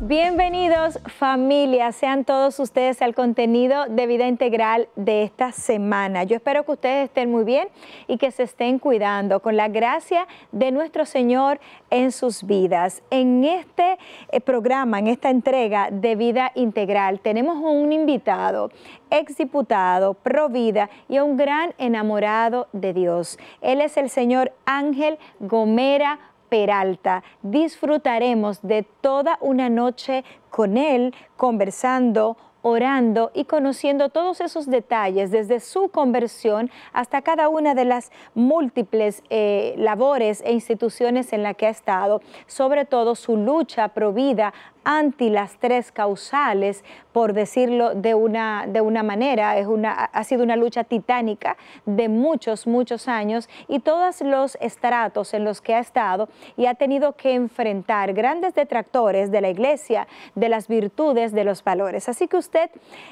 Bienvenidos familia, sean todos ustedes al contenido de vida integral de esta semana. Yo espero que ustedes estén muy bien y que se estén cuidando con la gracia de nuestro Señor en sus vidas. En este eh, programa, en esta entrega de vida integral, tenemos un invitado, exdiputado, provida y un gran enamorado de Dios. Él es el señor Ángel Gomera Peralta. Disfrutaremos de toda una noche con él, conversando, orando y conociendo todos esos detalles desde su conversión hasta cada una de las múltiples eh, labores e instituciones en la que ha estado, sobre todo su lucha vida, anti las tres causales, por decirlo de una, de una manera. Es una, ha sido una lucha titánica de muchos, muchos años y todos los estratos en los que ha estado y ha tenido que enfrentar grandes detractores de la iglesia, de las virtudes, de los valores. Así que usted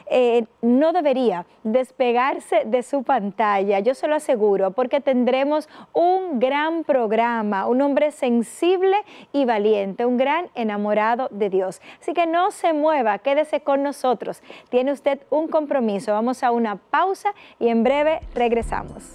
eh, no debería despegarse de su pantalla, yo se lo aseguro, porque tendremos un gran programa, un hombre sensible y valiente, un gran enamorado de Dios. Así que no se mueva, quédese con nosotros. Tiene usted un compromiso. Vamos a una pausa y en breve regresamos.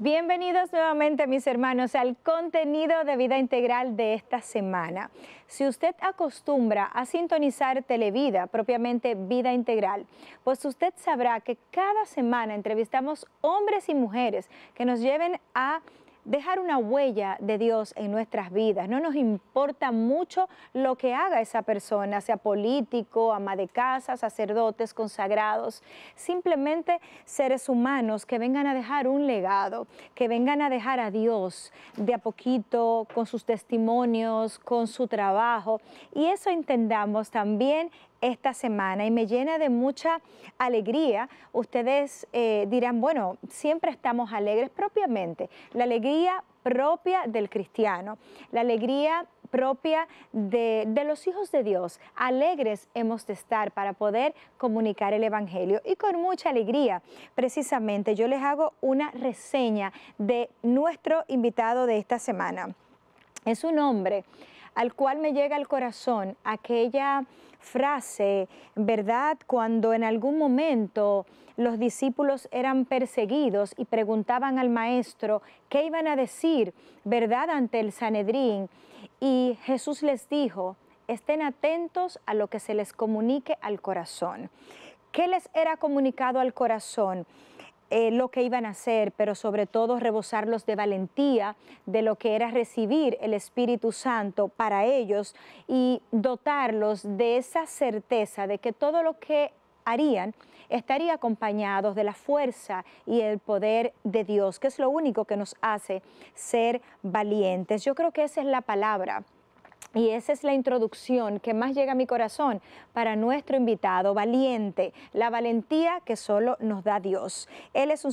Bienvenidos nuevamente mis hermanos al contenido de vida integral de esta semana. Si usted acostumbra a sintonizar Televida, propiamente vida integral, pues usted sabrá que cada semana entrevistamos hombres y mujeres que nos lleven a dejar una huella de Dios en nuestras vidas. No nos importa mucho lo que haga esa persona, sea político, ama de casa, sacerdotes, consagrados, simplemente seres humanos que vengan a dejar un legado, que vengan a dejar a Dios de a poquito con sus testimonios, con su trabajo. Y eso entendamos también esta semana y me llena de mucha alegría. Ustedes eh, dirán, bueno, siempre estamos alegres propiamente. La alegría propia del cristiano, la alegría propia de, los hijos de Dios. Alegres hemos de estar para poder comunicar el Evangelio y con mucha alegría. Precisamente yo les hago una reseña de nuestro invitado de esta semana. Es un hombre al cual me llega al corazón aquella frase, ¿verdad? Cuando en algún momento los discípulos eran perseguidos y preguntaban al maestro qué iban a decir, ¿verdad? Ante el Sanedrín. Y Jesús les dijo, estén atentos a lo que se les comunique al corazón. ¿Qué les era comunicado al corazón? Eh, lo que iban a hacer, pero sobre todo rebosarlos de valentía, de lo que era recibir el Espíritu Santo para ellos y dotarlos de esa certeza de que todo lo que harían estaría acompañados de la fuerza y el poder de Dios, que es lo único que nos hace ser valientes. Yo creo que esa es la palabra y esa es la introducción que más llega a mi corazón para nuestro invitado valiente, la valentía que solo nos da Dios. Él es un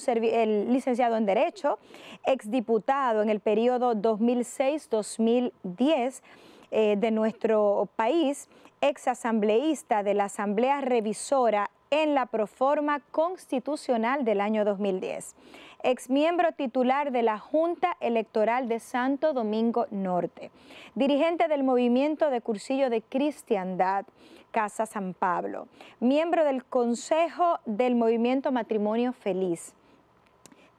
licenciado en Derecho, exdiputado en el periodo 2006-2010 eh, de nuestro país, exasambleísta de la Asamblea Revisora en la proforma constitucional del año 2010. ...ex miembro titular de la Junta Electoral de Santo Domingo Norte, dirigente del movimiento de cursillo de cristiandad Casa San Pablo, miembro del Consejo del Movimiento Matrimonio Feliz.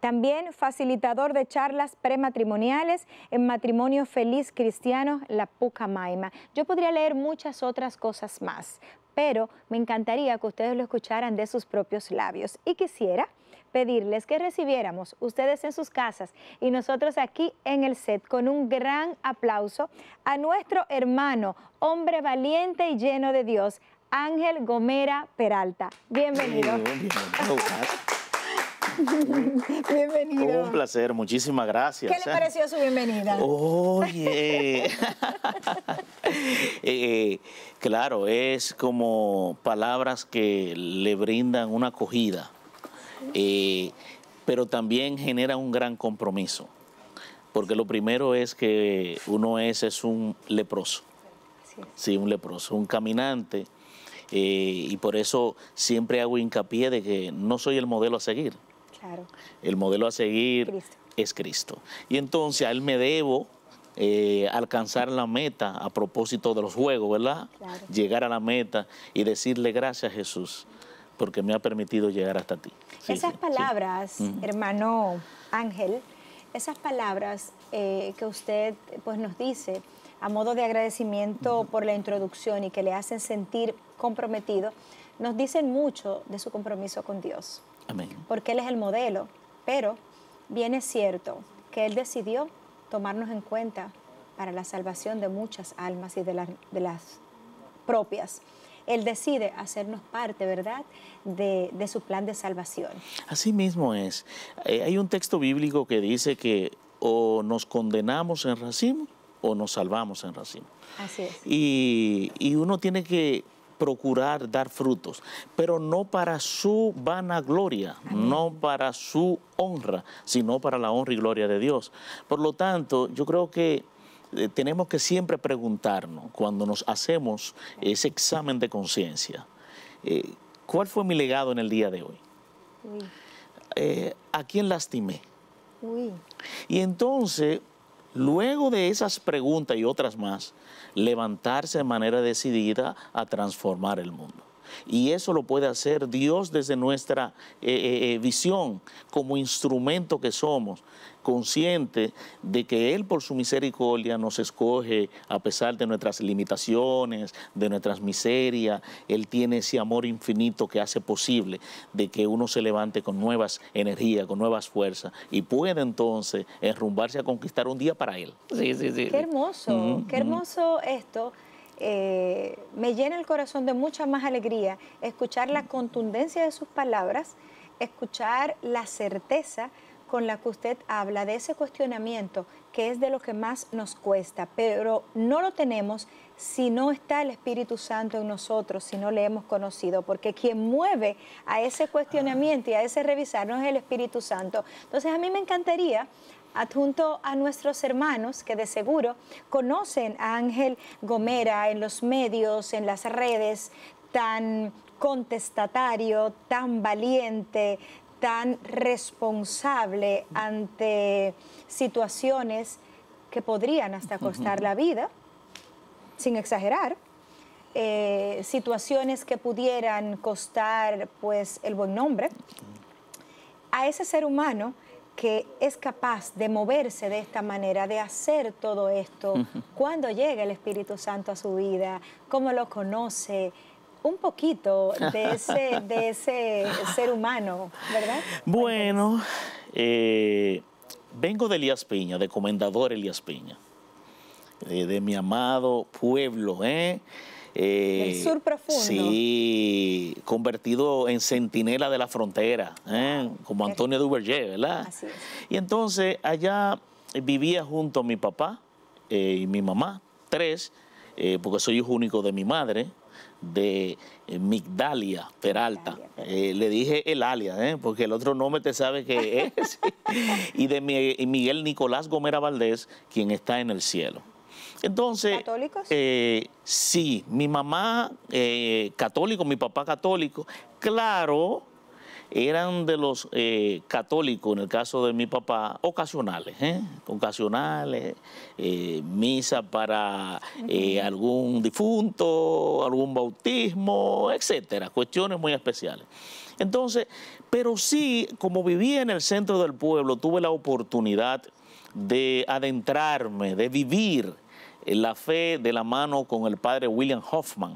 También facilitador de charlas prematrimoniales en Matrimonio Feliz Cristiano, la Pucamaima. Yo podría leer muchas otras cosas más, pero me encantaría que ustedes lo escucharan de sus propios labios. Y quisiera pedirles que recibiéramos ustedes en sus casas y nosotros aquí en el set con un gran aplauso a nuestro hermano, hombre valiente y lleno de Dios, Ángel Gomera Peralta. Bienvenido. Bienvenido. Un placer, muchísimas gracias. ¿Qué le ¿eh? pareció su bienvenida? Oye. Eh, eh, claro, es como palabras que le brindan una acogida, pero también genera un gran compromiso. Porque lo primero es que uno es, es un leproso. Sí, un leproso, un caminante. y por eso siempre hago hincapié de que no soy el modelo a seguir. El modelo a seguir es Cristo. Y entonces a Él me debo eh, alcanzar la meta a propósito de los juegos, ¿verdad? Llegar a la meta y decirle gracias Jesús porque me ha permitido llegar hasta ti. esas palabras, hermano Ángel, esas palabras eh, que usted pues, nos dice a modo de agradecimiento por la introducción y que le hacen sentir comprometido, nos dicen mucho de su compromiso con Dios. Porque Él es el modelo. Pero bien es cierto que Él decidió tomarnos en cuenta para la salvación de muchas almas y de, las propias. Él decide hacernos parte, ¿verdad?, de, su plan de salvación. Así mismo es. Eh, hay un texto bíblico que dice que o nos condenamos en racimo o nos salvamos en racimo. Así es. y uno tiene que procurar dar frutos, pero no para su vanagloria, no para su honra, sino para la honra y gloria de Dios. Por lo tanto, yo creo que eh, tenemos que siempre preguntarnos, cuando nos hacemos ese examen de conciencia, eh, ¿cuál fue mi legado en el día de hoy? Eh, ¿A quién lastimé? Y entonces luego de esas preguntas y otras más, levantarse de manera decidida a transformar el mundo. Y eso lo puede hacer Dios desde nuestra eh, eh, eh, visión como instrumento que somos, consciente de que Él por su misericordia nos escoge a pesar de nuestras limitaciones, de nuestras miserias. Él tiene ese amor infinito que hace posible de que uno se levante con nuevas energías, con nuevas fuerzas y puede entonces enrumbarse a conquistar un día para Él. Sí, sí, sí. Qué hermoso, qué hermoso esto eh, me llena el corazón de mucha más alegría escuchar la contundencia de sus palabras, escuchar la certeza con la que usted habla de ese cuestionamiento que es de lo que más nos cuesta, pero no lo tenemos si no está el Espíritu Santo en nosotros, si no le hemos conocido, porque quien mueve a ese cuestionamiento y a ese revisar no es el Espíritu Santo. Entonces a mí me encantaría adjunto a nuestros hermanos que de seguro conocen a Ángel Gomera en los medios, en las redes, tan contestatario, tan valiente, tan responsable ante situaciones que podrían hasta costar la vida, sin exagerar, eh, situaciones que pudieran costar pues el buen nombre. A ese ser humano que es capaz de moverse de esta manera, de hacer todo esto, cuando llega el Espíritu Santo a su vida, cómo lo conoce, un poquito de ese, de ese ser humano, ¿verdad? Bueno, eh, vengo de Elías Piña, de Comendador Elías Piña, de, eh, de mi amado pueblo, ¿eh? el eh, sur profundo. Sí, convertido en centinela de la frontera, ¿eh? como Antonio Duvergé, ¿verdad? Y entonces allá vivía junto a mi papá eh, y mi mamá, tres, porque soy hijo único de mi madre, de Migdalia Peralta. le dije el alias, porque el otro nombre te sabe que es. y de Miguel Nicolás Gomera Valdés, quien está en el cielo. Entonces, ¿Católicos? Eh, sí, mi mamá eh, católico, mi papá católico. Claro, eran de los eh, católicos, en el caso de mi papá, ocasionales, ocasionales, misa para algún difunto, algún bautismo, etcétera, cuestiones muy especiales. Entonces, pero sí, como vivía en el centro del pueblo, tuve la oportunidad de adentrarme, de vivir la fe de la mano con el padre William Hoffman,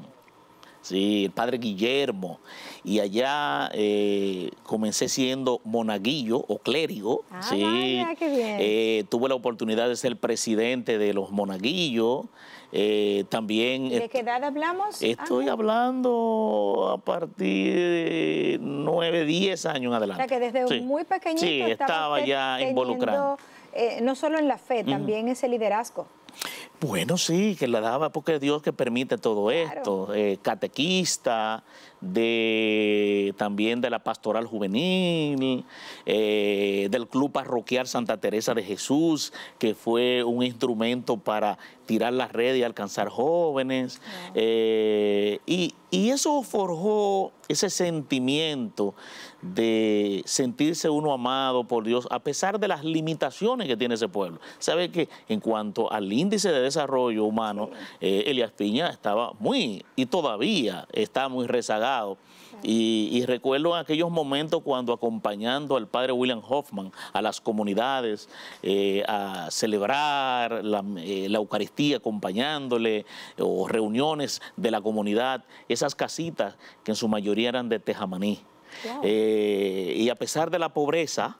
¿sí? el padre Guillermo, y allá eh, comencé siendo monaguillo o clérigo. Ah, ¿sí? Eh, tuve la oportunidad de ser presidente de los monaguillos. Eh, también... ¿De qué edad hablamos? Estoy hablando a partir de nueve, diez años adelante. O sea que desde muy pequeñito sí, estaba, ya involucrado. no solo en la fe, también ese liderazgo. Bueno, sí, que la daba porque Dios que permite todo esto, eh, catequista, de, también de la pastoral juvenil, eh, del Club Parroquial Santa Teresa de Jesús, que fue un instrumento para tirar la redes y alcanzar jóvenes. Eh, y, eso forjó ese sentimiento de sentirse uno amado por Dios, a pesar de las limitaciones que tiene ese pueblo. Sabe que en cuanto al índice de desarrollo humano, eh, Elias Piña estaba muy, y todavía está muy rezagado y, recuerdo aquellos momentos cuando acompañando al padre William Hoffman a las comunidades eh, a celebrar eh, la, Eucaristía, acompañándole, o reuniones de la comunidad, esas casitas que en su mayoría eran de Tejamaní. Eh, y a pesar de la pobreza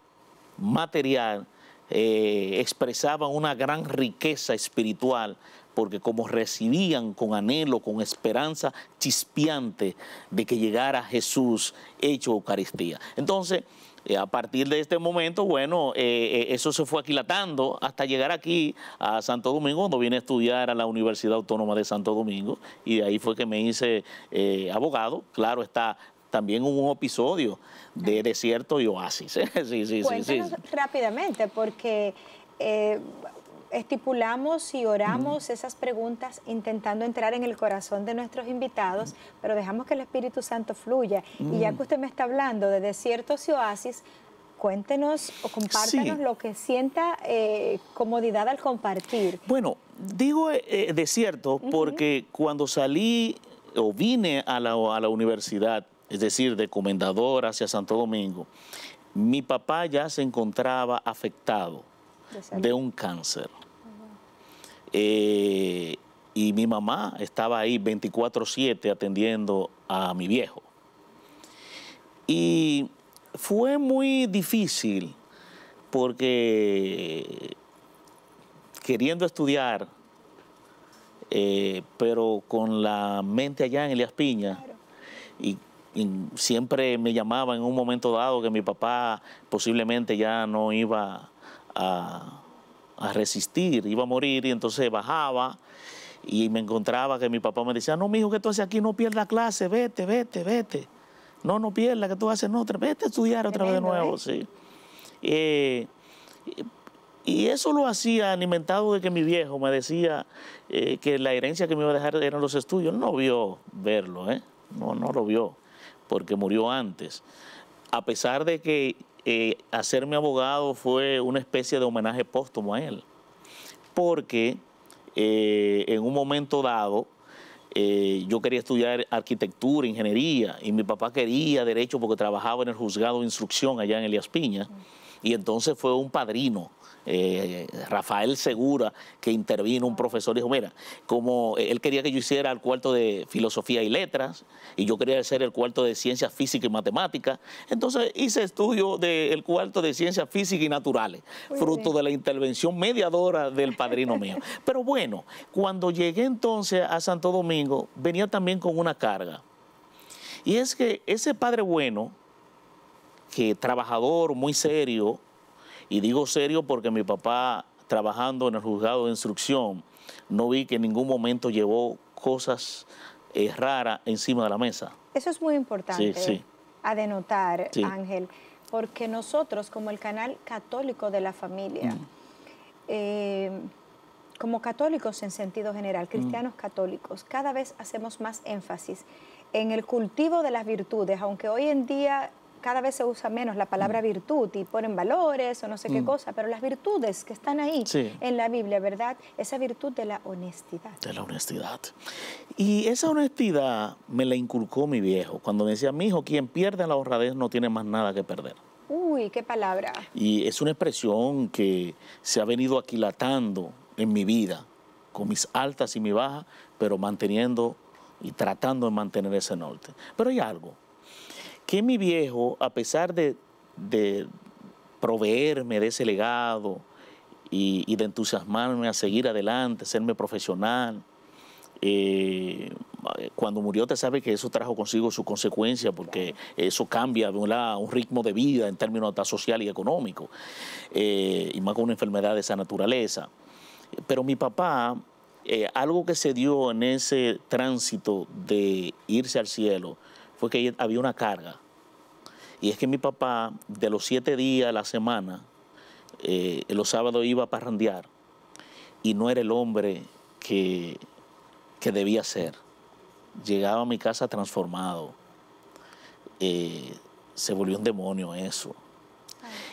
material, expresaba una gran riqueza espiritual porque como recibían con anhelo, con esperanza chispiante de que llegara Jesús hecho Eucaristía. Entonces, eh, a partir de este momento, bueno, eh, eh, eso se fue aquilatando hasta llegar aquí a Santo Domingo, donde vine a estudiar a la Universidad Autónoma de Santo Domingo, y de ahí fue que me hice abogado. Claro, está también un episodio de desierto y oasis. sí, sí, sí, sí. rápidamente, porque estipulamos y oramos esas preguntas intentando entrar en el corazón de nuestros invitados, pero dejamos que el Espíritu Santo fluya. Y ya mm. que usted me está hablando de desiertos y oasis, cuéntenos o compártanos lo que sienta eh, comodidad al compartir. Bueno, digo desiertos eh, eh, desierto porque cuando salí o vine a la, universidad, es decir, de Comendador hacia Santo Domingo, mi papá ya se encontraba afectado de un cáncer. Eh, y mi mamá estaba ahí 24/7 atendiendo a mi viejo. Y fue muy difícil porque queriendo estudiar, eh, pero con la mente allá en Elías Piña, y, siempre me llamaba en un momento dado que mi papá posiblemente ya no iba a, a resistir, iba a morir y entonces bajaba y me encontraba que mi papá me decía, no, mijo, que tú haces aquí? No pierdas clase, vete, vete, vete. No, no pierdas, que tú haces? No, vete a estudiar otra vez de nuevo, ¿eh? sí. Eh, y eso lo hacía alimentado de que mi viejo me decía eh, que la herencia que me iba a dejar eran los estudios. No vio verlo, ¿eh? No, no lo vio, porque murió antes. A pesar de que eh, hacerme abogado fue una especie de homenaje póstumo a él, porque eh, en un momento dado eh, yo quería estudiar arquitectura, ingeniería, y mi papá quería derecho porque trabajaba en el juzgado de instrucción allá en Elías Piña y entonces fue un padrino. Eh, Rafael Segura, que intervino un profesor, dijo, mira, como él quería que yo hiciera el cuarto de filosofía y letras, y yo quería hacer el cuarto de ciencias físicas y matemáticas, entonces hice estudio del cuarto de ciencias físicas y naturales, fruto de la intervención mediadora del padrino mío. Pero bueno, cuando llegué entonces a Santo Domingo, venía también con una carga. Y es que ese padre bueno, que trabajador, muy serio, y digo serio porque mi papá trabajando en el juzgado de instrucción, no vi que en ningún momento llevó cosas eh, raras encima de la mesa. Eso es muy importante a denotar, Ángel, porque nosotros como el canal católico de la familia, mm. eh, como católicos en sentido general, mm. cristianos católicos, cada vez hacemos más énfasis en el cultivo de las virtudes, aunque hoy en día cada vez se usa menos la palabra mm. virtud y ponen valores o no sé qué mm. cosa, pero las virtudes que están ahí en la Biblia, ¿verdad? Esa virtud de la honestidad. De la honestidad. Y esa honestidad me la inculcó mi viejo, cuando me decía, mi hijo, quien pierde la honradez no tiene más nada que perder. Uy, qué palabra. Y es una expresión que se ha venido aquilatando en mi vida, con mis altas y mis bajas, pero manteniendo y tratando de mantener ese norte. Pero hay algo que mi viejo, a pesar de, proveerme de ese legado y, de entusiasmarme a seguir adelante, serme profesional, eh, cuando murió te sabe que eso trajo consigo su consecuencia porque eso cambia un ritmo de vida en términos social y económico eh, y más con una enfermedad de esa naturaleza pero mi papá eh, algo que se dio en ese tránsito de irse al cielo fue que había una carga. Y es que mi papá, de los siete días a la semana, eh, los sábados iba a parrandear y no era el hombre que, debía ser. Llegaba a mi casa transformado. Eh, se volvió un demonio eso.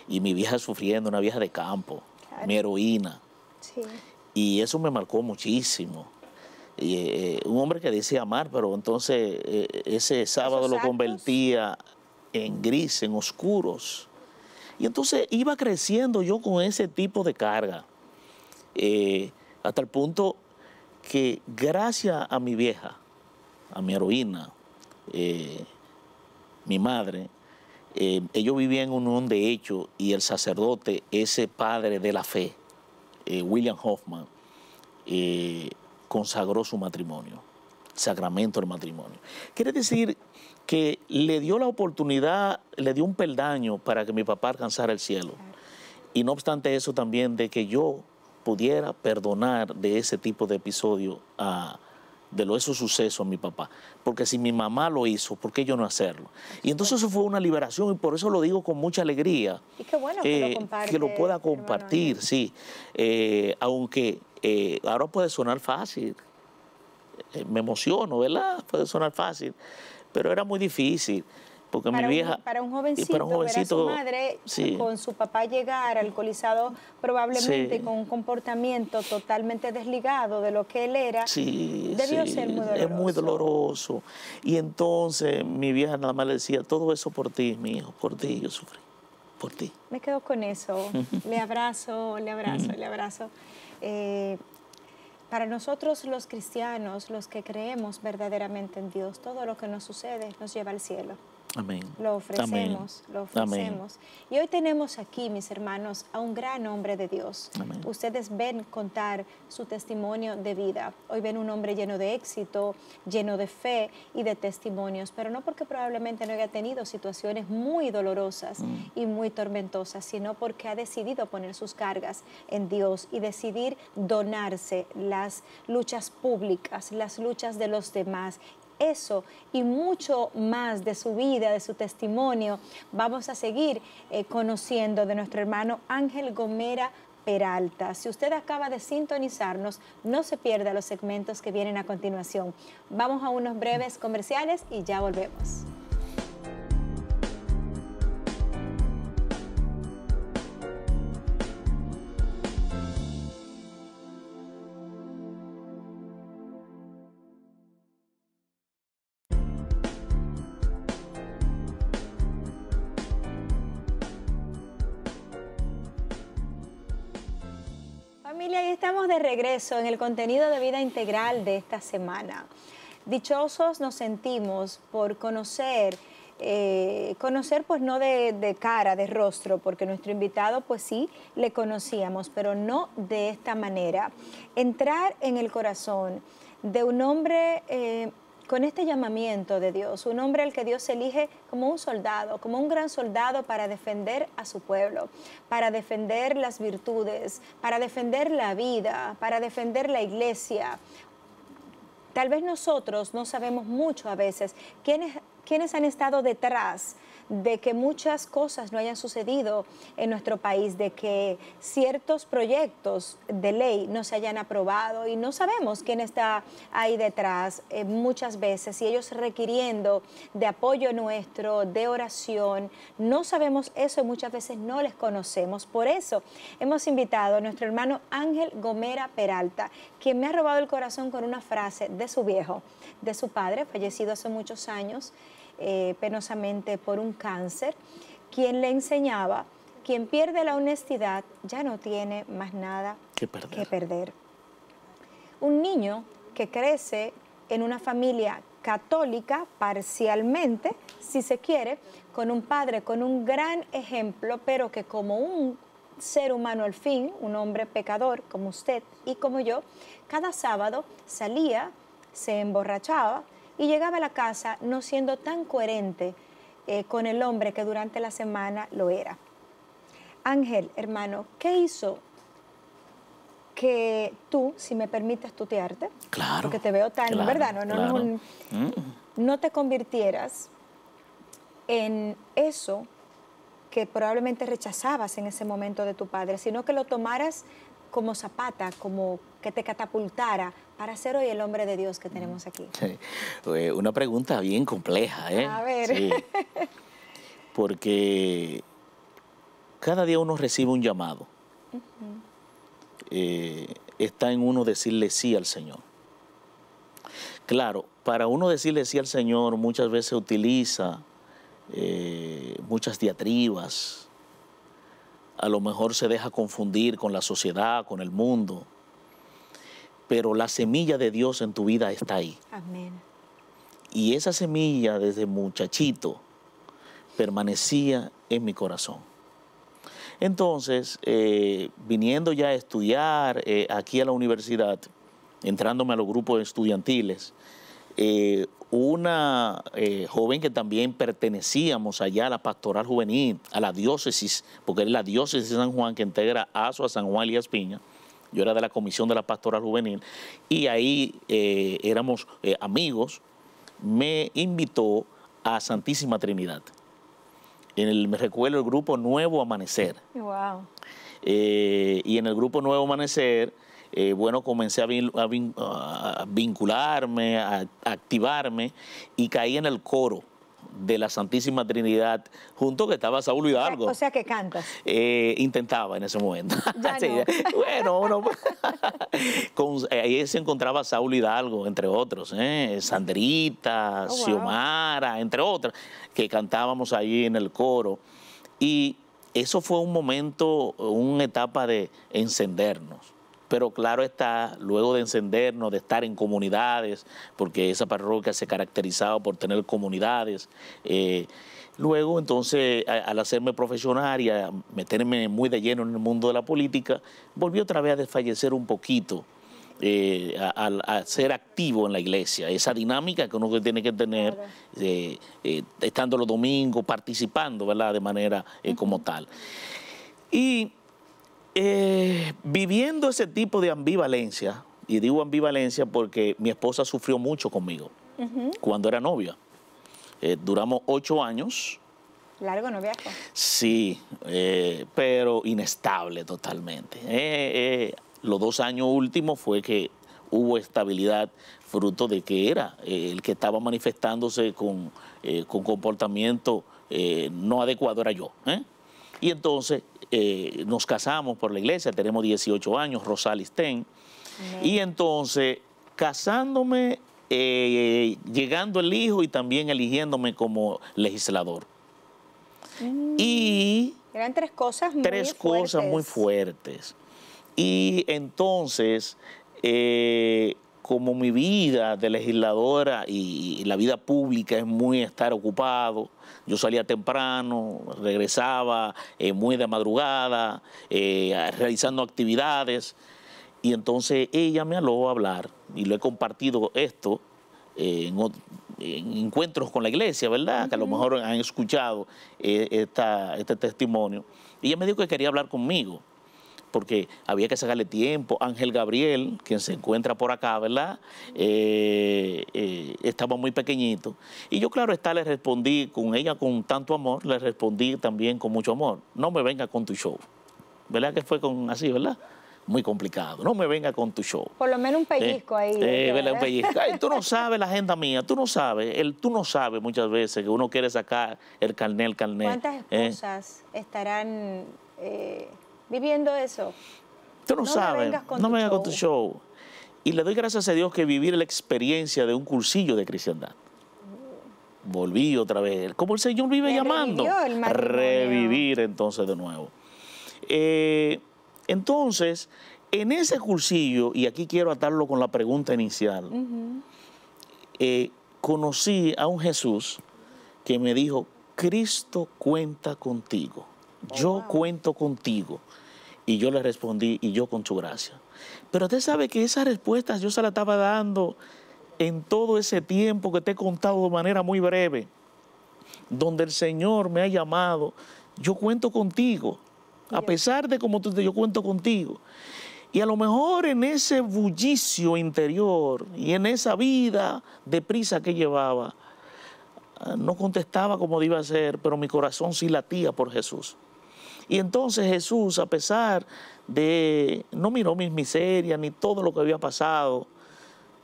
Y mi vieja sufriendo, una vieja de campo, mi heroína. Y eso me marcó muchísimo. Eh, un hombre que decía amar, pero entonces eh, ese sábado lo convertía en gris, en oscuros. Y entonces iba creciendo yo con ese tipo de carga, eh, hasta el punto que gracias a mi vieja, a mi heroína, mi madre, ellos vivían en unión de hecho y el sacerdote, ese padre de la fe, William Hoffman, consagró su matrimonio, sacramento del matrimonio. Quiere decir que le dio la oportunidad, le dio un peldaño para que mi papá alcanzara el cielo. Y no obstante eso también de que yo pudiera perdonar de ese tipo de episodio de lo esos sucesos a mi papá, porque si mi mamá lo hizo, ¿por qué yo no hacerlo? Y entonces eso fue una liberación y por eso lo digo con mucha alegría. Y bueno que, lo, eh, que lo pueda compartir, sí, eh, aunque eh, ahora puede sonar fácil, eh, me emociono, ¿verdad? Puede sonar fácil, pero era muy difícil. Porque para mi vieja. Un, para un jovencito, para su madre con su papá llegar alcoholizado, probablemente con un comportamiento totalmente desligado de lo que él era, debió ser muy doloroso. Es muy doloroso. Y entonces mi vieja nada más le decía: todo eso por ti, mi hijo, por ti yo sufrí, por ti. Me quedo con eso. le abrazo, le abrazo, le abrazo. Eh, para nosotros los cristianos, los que creemos verdaderamente en Dios, todo lo que nos sucede nos lleva al cielo. Lo ofrecemos, lo ofrecemos. Y hoy tenemos aquí, mis hermanos, a un gran hombre de Dios. Ustedes ven contar su testimonio de vida. Hoy ven un hombre lleno de éxito, lleno de fe y de testimonios, pero no porque probablemente no haya tenido situaciones muy dolorosas mm. y muy tormentosas, sino porque ha decidido poner sus cargas en Dios y decidir donarse las luchas públicas, las luchas de los demás eso y mucho más de su vida, de su testimonio, vamos a seguir eh, conociendo de nuestro hermano Ángel Gomera Peralta. Si usted acaba de sintonizarnos, no se pierda los segmentos que vienen a continuación. Vamos a unos breves comerciales y ya volvemos. Y ahí estamos de regreso en el contenido de vida integral de esta semana. Dichosos nos sentimos por conocer, eh, conocer pues no de, cara, de rostro, porque nuestro invitado pues sí le conocíamos, pero no de esta manera. Entrar en el corazón de un hombre eh, con este llamamiento de Dios, un hombre al que Dios elige como un soldado, como un gran soldado para defender a su pueblo, para defender las virtudes, para defender la vida, para defender la iglesia. Tal vez nosotros no sabemos mucho a veces quiénes, quiénes han estado detrás de que muchas cosas no hayan sucedido en nuestro país, de que ciertos proyectos de ley no se hayan aprobado y no sabemos quién está ahí detrás eh, muchas veces y ellos requiriendo de apoyo nuestro, de oración. No sabemos eso y muchas veces no les conocemos. Por eso hemos invitado a nuestro hermano Ángel Gomera Peralta, quien me ha robado el corazón con una frase de su viejo, de su padre, fallecido hace muchos años eh, penosamente por un cáncer, quien le enseñaba, quien pierde la honestidad ya no tiene más nada que perder. Un niño que crece en una familia católica parcialmente, si se quiere, con un padre, con un gran ejemplo, pero que como un ser humano al fin, un hombre pecador como usted y como yo, cada sábado salía, se emborrachaba, y llegaba a la casa no siendo tan coherente eh, con el hombre que durante la semana lo era. Ángel, hermano, ¿qué hizo que tú, si me permites tutearte, claro, porque te veo tan, ¿verdad? No, mm. no te convirtieras en eso que probablemente rechazabas en ese momento de tu padre, sino que lo tomaras como zapata, como que te catapultara para ser hoy el hombre de Dios que tenemos aquí? Eh, una pregunta bien compleja, ¿eh? A ver. Sí. Porque cada día uno recibe un llamado. Eh, está en uno decirle sí al Señor. Claro, para uno decirle sí al Señor muchas veces utiliza eh, muchas diatribas, a lo mejor se deja confundir con la sociedad, con el mundo pero la semilla de Dios en tu vida está ahí. Amén. Y esa semilla desde muchachito permanecía en mi corazón. Entonces, eh, viniendo ya a estudiar eh, aquí a la universidad, entrándome a los grupos estudiantiles, eh, una joven que también pertenecíamos allá a la pastoral juvenil, a la diócesis, porque es la diócesis de San Juan que integra a San Juan a Piña, yo era de la Comisión de la Pastoral Juvenil, y ahí eh, éramos eh, amigos, me invitó a Santísima Trinidad. En el, me recuerdo el grupo Nuevo Amanecer. Eh, y en el grupo Nuevo Amanecer, bueno, comencé a, vincularme, a activarme y caí en el coro de la Santísima Trinidad, junto que estaba Saúl Hidalgo. O sea que cantas. Eh, intentaba en ese momento. Bueno, ahí se encontraba Saúl Hidalgo, entre otros, eh, Sandrita, oh, Xiomara, entre otras, que cantábamos allí en el coro. Y eso fue un momento, una etapa de encendernos pero claro está, luego de encendernos, de estar en comunidades, porque esa parroquia se caracterizaba por tener comunidades, eh, luego entonces al hacerme profesional y a meterme muy de lleno en el mundo de la política, volví otra vez a desfallecer un poquito. Eh, al a, ser activo en la iglesia, esa dinámica que uno tiene que tener eh, estando los domingos, participando ¿verdad? de manera como tal. Y eh, viviendo ese tipo de ambivalencia, y digo ambivalencia porque mi esposa sufrió mucho conmigo cuando era novia. Eh, duramos ocho años. Largo noviazgo. Sí, eh, pero inestable totalmente. Eh, los dos años últimos fue que hubo estabilidad fruto de que era el que estaba manifestándose con, con comportamiento no adecuado era yo. Y entonces eh, nos casamos por la iglesia, tenemos 18 años, Rosalistén. Y entonces, casándome, eh, llegando el hijo y también eligiéndome como legislador. Mm. Y... Eran tres cosas muy Tres cosas muy fuertes. Y entonces, eh, como mi vida de legisladora y, la vida pública es muy estar ocupado, yo salía temprano, regresaba eh, muy de madrugada, eh, realizando actividades, y entonces ella me aló a hablar, y lo he compartido esto eh, en, encuentros con la iglesia, ¿verdad? Que a lo mejor han escuchado este testimonio. Y ella me dijo que quería hablar conmigo porque había que sacarle tiempo. Ángel Gabriel, quien se encuentra por acá, ¿verdad? Eh, eh, estaba muy pequeñito. Y yo, claro, está, le respondí con ella con tanto amor, le respondí también con mucho amor. No me venga con tu show. ¿Verdad que fue con así, verdad? muy complicado. No me venga con tu show. Por lo menos un pellizco eh, ahí. Eh, ¿verdad? un pellizco. tú no sabes la agenda mía, tú no sabes. El, tú no sabes muchas veces que uno quiere sacar el carnet, el carnet. ¿Cuántas eh. esposas estarán viviendo eso. Tú no, sabes, no me vengas con tu show. Y le doy gracias a Dios que vivir la experiencia de un cursillo de cristiandad. Volví otra vez, como el Señor vive llamando. Revivir entonces de nuevo. Eh, entonces, en ese cursillo, y aquí quiero atarlo con la pregunta inicial, eh, conocí a un Jesús que me dijo, Cristo cuenta contigo yo cuento contigo. Y yo le respondí, y yo con su gracia. Pero usted sabe que esas respuestas yo se las estaba dando en todo ese tiempo que te he contado de manera muy breve, donde el Señor me ha llamado, yo cuento contigo, a pesar de como tú yo cuento contigo. Y a lo mejor en ese bullicio interior y en esa vida de prisa que llevaba, ah, no contestaba como debía ser, pero mi corazón sí latía por Jesús. Y entonces Jesús, a pesar de, no miró mis miserias ni todo lo que había pasado,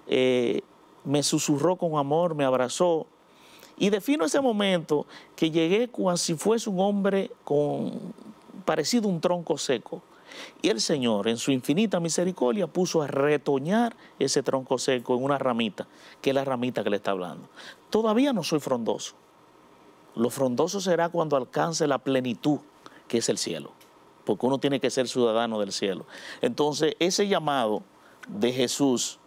eh, me susurró con amor, me abrazó. Y defino ese momento que llegué como si fuese un hombre con, parecido a un tronco seco. Y el Señor, en su infinita misericordia, puso a retoñar ese tronco seco en una ramita, que es la ramita que le está hablando. Todavía no soy frondoso. Lo frondoso será cuando alcance la plenitud que es el cielo, porque uno tiene que ser ciudadano del cielo. Entonces, ese llamado de Jesús,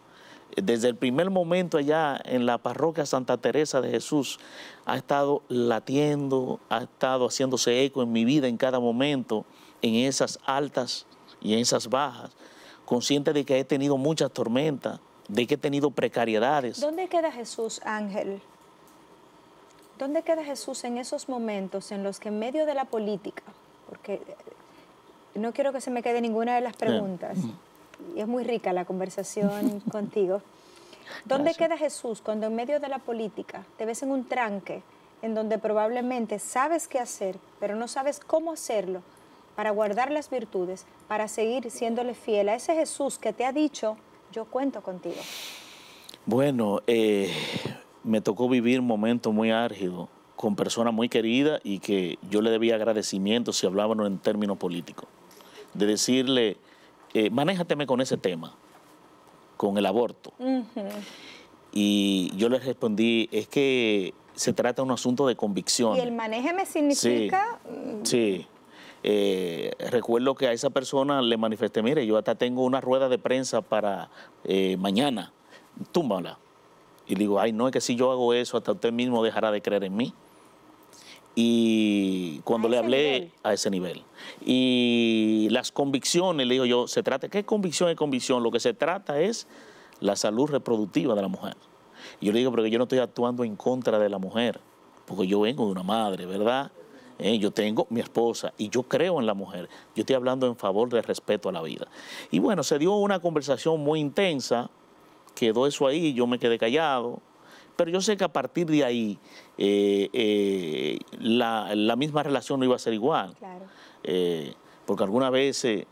eh, desde el primer momento allá en la parroquia Santa Teresa de Jesús, ha estado latiendo, ha estado haciéndose eco en mi vida en cada momento, en esas altas y en esas bajas, consciente de que he tenido muchas tormentas, de que he tenido precariedades. ¿Dónde queda Jesús, Ángel? ¿Dónde queda Jesús en esos momentos en los que en medio de la política, porque eh, no quiero que se me quede ninguna de las preguntas. Y es muy rica la conversación contigo. ¿Dónde queda Jesús cuando en medio de la política te ves en un tranque en donde probablemente sabes qué hacer, pero no sabes cómo hacerlo para guardar las virtudes, para seguir siéndole fiel a ese Jesús que te ha dicho, yo cuento contigo? Bueno, eh, me tocó vivir un momento muy árgido con personas muy queridas y que yo le debía agradecimiento si hablábamos en términos políticos. De decirle, eh, manéjateme con ese tema, con el aborto. Y yo le respondí, es que se trata de un asunto de convicción. Y el manéjeme significa... Sí. Eh, recuerdo que a esa persona le manifesté, mire, yo hasta tengo una rueda de prensa para eh, mañana, túmbala. Y digo, ay, no, es que si yo hago eso, hasta usted mismo dejará de creer en mí. Y cuando le hablé a ese nivel. Y las convicciones, le digo yo, se trata, ¿qué convicción es convicción? Lo que se trata es la salud reproductiva de la mujer. Y yo le digo, porque yo no estoy actuando en contra de la mujer, porque yo vengo de una madre, ¿verdad? Eh, yo tengo mi esposa y yo creo en la mujer. Yo estoy hablando en favor del respeto a la vida. Y bueno, se dio una conversación muy intensa, quedó eso ahí, yo me quedé callado, pero yo sé que a partir de ahí eh, eh, la, misma relación no iba a ser igual. Claro. Eh, porque algunas veces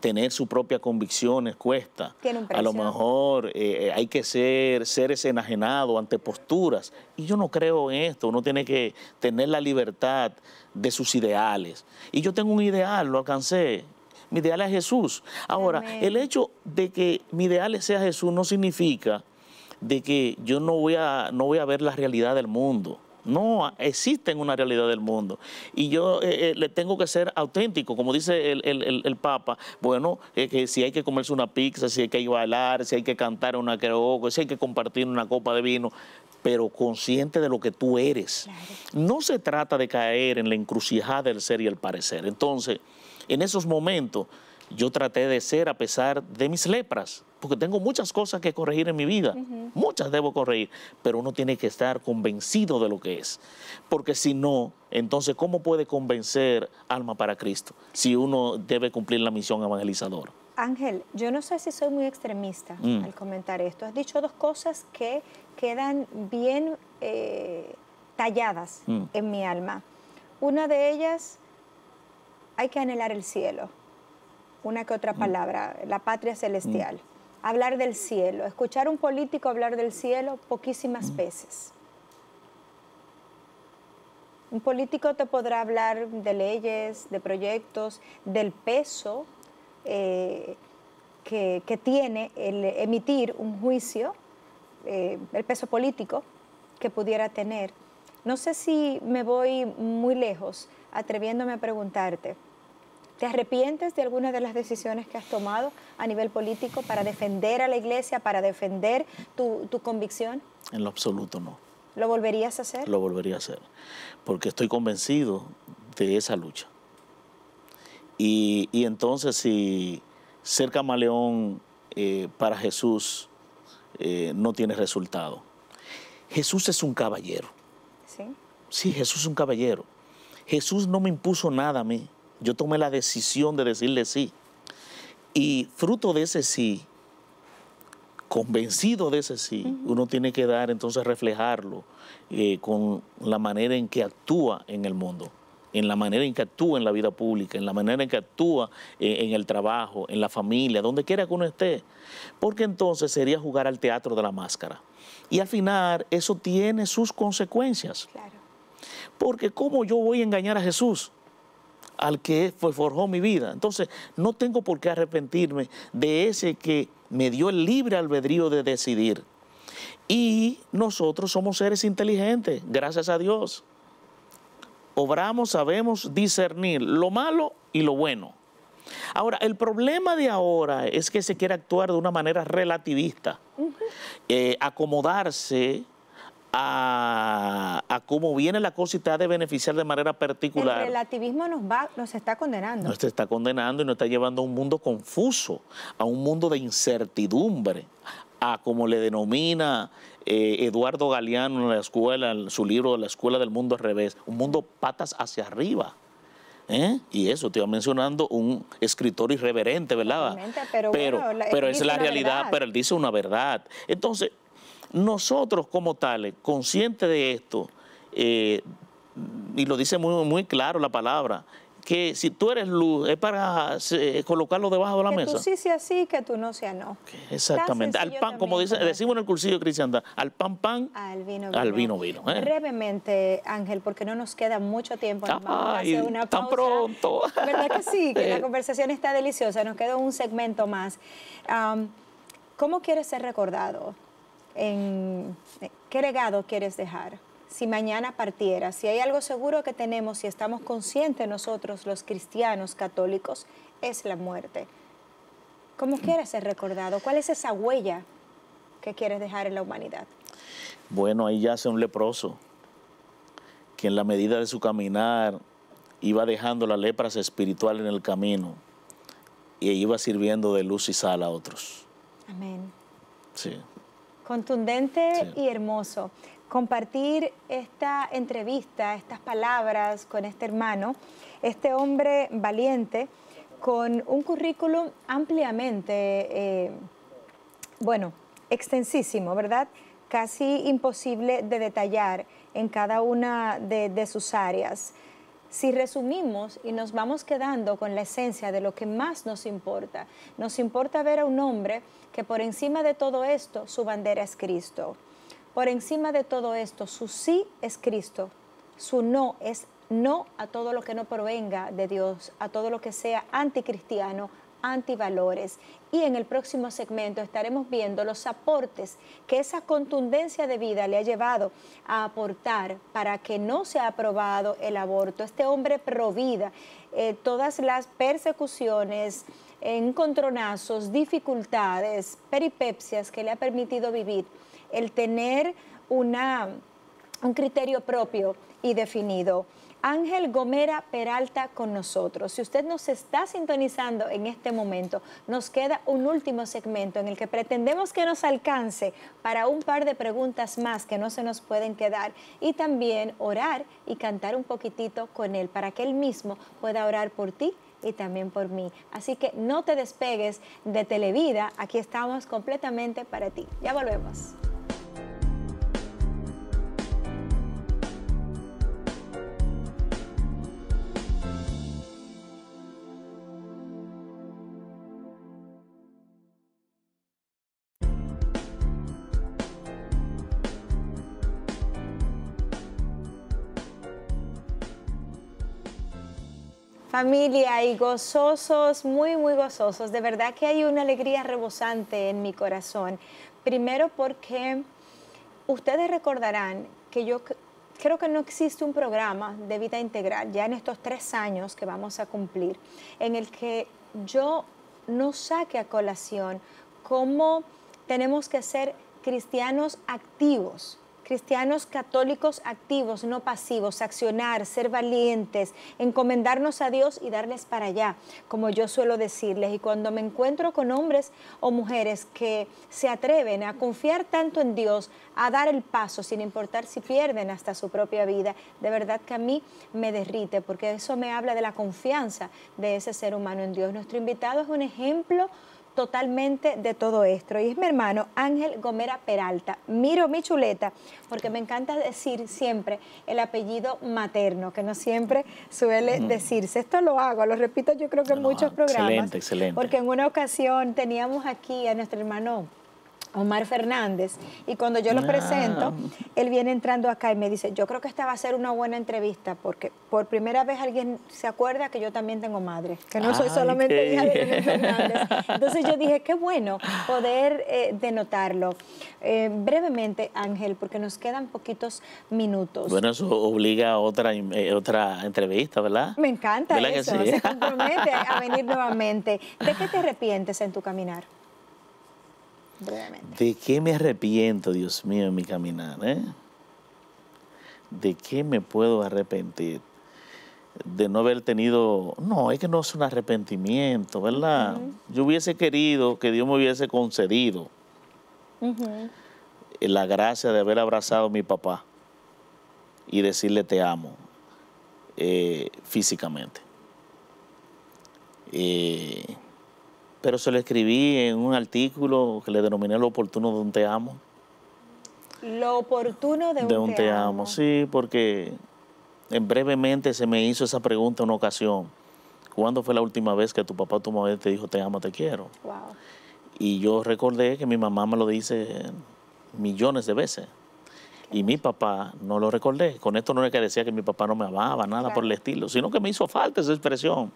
tener su propia convicción cuesta. a lo mejor hay que ser seres enajenados ante posturas. Y yo no creo en esto. Uno tiene que tener la libertad de sus ideales. Y yo tengo un ideal, lo alcancé. Mi ideal es Jesús. Ahora, el hecho de que mi ideal sea Jesús no significa de que yo no voy a, no voy a ver la realidad del mundo. No, existe una realidad del mundo. Y yo eh, eh, le tengo que ser auténtico, como dice el, Papa. Bueno, eh, que si hay que comerse una pizza, si hay que bailar, si hay que cantar una creoco, si hay que compartir una copa de vino, pero consciente de lo que tú eres. No se trata de caer en la encrucijada del ser y el parecer. Entonces, en esos momentos yo traté de ser a pesar de mis lepras, porque tengo muchas cosas que corregir en mi vida, muchas debo corregir, pero uno tiene que estar convencido de lo que es, porque si no, entonces, ¿cómo puede convencer alma para Cristo si uno debe cumplir la misión evangelizadora? Ángel, yo no sé si soy muy extremista mm. al comentar esto. Has dicho dos cosas que quedan bien eh, talladas mm. en mi alma. Una de ellas, hay que anhelar el cielo una que otra mm. palabra, la patria celestial. Mm. Hablar del cielo, escuchar un político hablar del cielo poquísimas mm. veces. Un político te podrá hablar de leyes, de proyectos, del peso eh, que, tiene el emitir un juicio, eh, el peso político que pudiera tener. No sé si me voy muy lejos atreviéndome a preguntarte, ¿Te arrepientes de alguna de las decisiones que has tomado a nivel político para defender a la iglesia, para defender tu, convicción? En lo absoluto no. ¿Lo volverías a hacer? Lo volvería a hacer, porque estoy convencido de esa lucha. Y, entonces si ser camaleón eh, para Jesús eh, no tiene resultado. Jesús es un caballero. Sí. Sí, Jesús es un caballero. Jesús no me impuso nada a mí yo tomé la decisión de decirle sí. Y fruto de ese sí, convencido de ese sí, uno tiene que dar, entonces reflejarlo eh, con la manera en que actúa en el mundo, en la manera en que actúa en la vida pública, en la manera en que actúa eh, en el trabajo, en la familia, donde quiera que uno esté. Porque entonces sería jugar al teatro de la máscara. Y al final eso tiene sus consecuencias. Porque ¿cómo yo voy a engañar a Jesús? al que forjó mi vida. Entonces, no tengo por qué arrepentirme de ese que me dio el libre albedrío de decidir. Y nosotros somos seres inteligentes, gracias a Dios. Obramos, sabemos discernir lo malo y lo bueno. Ahora, el problema de ahora es que se quiere actuar de una manera relativista, eh, acomodarse a, a, cómo viene la cosa y te ha de beneficiar de manera particular. El relativismo nos, va, nos está condenando. Nos está condenando y nos está llevando a un mundo confuso, a un mundo de incertidumbre, a como le denomina eh, Eduardo Galeano en la escuela, en su libro La Escuela del Mundo al Revés, un mundo patas hacia arriba. ¿eh? Y eso, te iba mencionando un escritor irreverente, ¿verdad? Pero, pero, es la realidad, pero él dice una verdad. Entonces, nosotros como tales, conscientes de esto, eh, y lo dice muy, muy claro la palabra, que si tú eres luz es para eh, colocarlo debajo de la mesa. Que tú sí sea sí, que tú no sea no. Exactamente. Al pan, como dice, decimos en el cursillo cristiano, al pan pan, al vino vino. ¿eh? Brevemente, Ángel, porque no nos queda mucho tiempo. vamos hacer una tan pausa. pronto. ¿Verdad que sí? Que la conversación está deliciosa. Nos queda un segmento más. ¿Cómo quieres ser recordado? en, eh, ¿Qué legado quieres dejar? Si mañana partieras si hay algo seguro que tenemos, si estamos conscientes nosotros, los cristianos católicos, es la muerte. ¿Cómo quieres ser recordado? ¿Cuál es esa huella que quieres dejar en la humanidad? Bueno, ahí yace un leproso que en la medida de su caminar iba dejando la lepra espiritual en el camino y iba sirviendo de luz y sal a otros. Amén. Sí. Contundente y hermoso. Compartir esta entrevista, estas palabras con este hermano, este hombre valiente, con un currículum ampliamente, eh, bueno, extensísimo, ¿verdad? Casi imposible de detallar en cada una de sus áreas si resumimos y nos vamos quedando con la esencia de lo que más nos importa, nos importa ver a un hombre que por encima de todo esto su bandera es Cristo. Por encima de todo esto su sí es Cristo, su no es no a todo lo que no provenga de Dios, a todo lo que sea anticristiano, antivalores. Y en el próximo segmento estaremos viendo los aportes que esa contundencia de vida le ha llevado a aportar para que no se ha aprobado el aborto. Este hombre provida eh, todas las persecuciones, encontronazos, dificultades, peripepsias que le ha permitido vivir, el tener un criterio propio y definido. Ángel Gomera Peralta con nosotros. Si usted nos está sintonizando en este momento, nos queda un último segmento en el que pretendemos que nos alcance para un par de preguntas más que no se nos pueden quedar y también orar y cantar un poquitito con él para que él mismo pueda orar por ti y también por mí. Así que no te despegues de Televida, aquí estamos completamente para ti. Ya volvemos. Familia y gozosos, muy, muy gozosos. De verdad que hay una alegría rebosante en mi corazón. Primero porque ustedes recordarán que yo creo que no existe un programa de vida integral, ya en estos tres años que vamos a cumplir, en el que yo no saque a colación cómo tenemos que ser cristianos activos cristianos católicos activos, no pasivos, accionar, ser valientes, encomendarnos a Dios y darles para allá, como yo suelo decirles. Y cuando me encuentro con hombres o mujeres que se atreven a confiar tanto en Dios, a dar el paso, sin importar si pierden hasta su propia vida, de verdad que a mí me derrite, porque eso me habla de la confianza de ese ser humano en Dios. Nuestro invitado es un ejemplo totalmente de todo esto. Y es mi hermano Ángel Gomera Peralta. Miro mi chuleta porque me encanta decir siempre el apellido materno, que no siempre suele decirse. Esto lo hago, lo repito yo creo que en muchos programas. Excelente, excelente. Porque en una ocasión teníamos aquí a nuestro hermano Omar Fernández, y cuando yo lo ah. presento, él viene entrando acá y me dice, yo creo que esta va a ser una buena entrevista, porque por primera vez alguien se acuerda que yo también tengo madre, que no soy solamente hija de Fernández. Entonces yo dije, qué bueno poder eh, denotarlo. Eh, brevemente, Ángel, porque nos quedan poquitos minutos. Bueno, eso obliga a otra, eh, otra entrevista, ¿verdad? Me encanta eso, se compromete a venir nuevamente. ¿De qué te arrepientes en tu caminar? ¿De qué me arrepiento, Dios mío, en mi caminar? Eh? ¿De qué me puedo arrepentir? De no haber tenido, no, es que no es un arrepentimiento, ¿verdad? Yo hubiese querido que Dios me hubiese concedido la gracia de haber abrazado a mi papá y decirle te amo eh, físicamente. Eh, pero se lo escribí en un artículo que le denominé Lo oportuno de un te amo. Lo oportuno de un, de un te, amo. Sí, porque brevemente se me hizo esa pregunta una ocasión. ¿Cuándo fue la última vez que tu papá o tu mamá te dijo te amo, te quiero? Y yo recordé que mi mamá me lo dice millones de veces. Y mi papá no lo recordé. Con esto no le que decía que mi papá no me amaba, nada por el estilo, sino que me hizo falta esa expresión.